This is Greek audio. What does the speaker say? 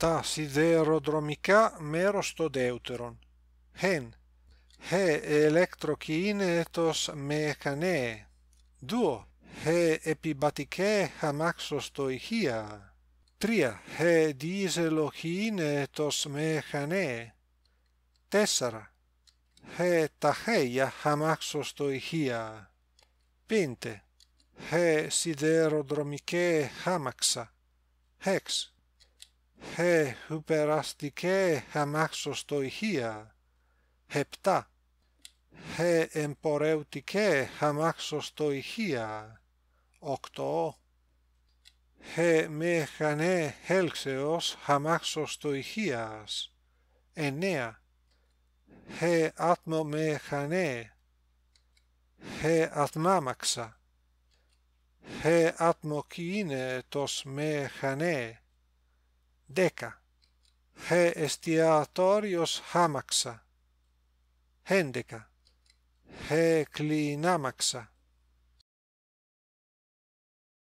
τα σιδεροδρομικά μέρος των δεύτερων. Χεν, χε ηλεκτροκίνητος μηχανέ. Δύο, χε επιβατικέ χαμάξος το ηχεία. Τρία, χε δίζελοκίνητος μηχανέ. Τέσσερα, χε ταχεία χαμάξος το ηχεία. Πέντε, χε σιδεροδρομικέ χάμαξα. Hex είχε υπεραστικέ ηχεία. 7. Χε εμπορευτικέ αμάξοστοϊχία. 8. Χε μηχανέ έλξεως αμάξοστοϊχίας. 9. Χε μεχανέ. Χε ατμάμαξα. Χε τος μέχανέ Deca. He estiatorios hamaxa. Hendeca. He clinamaxa.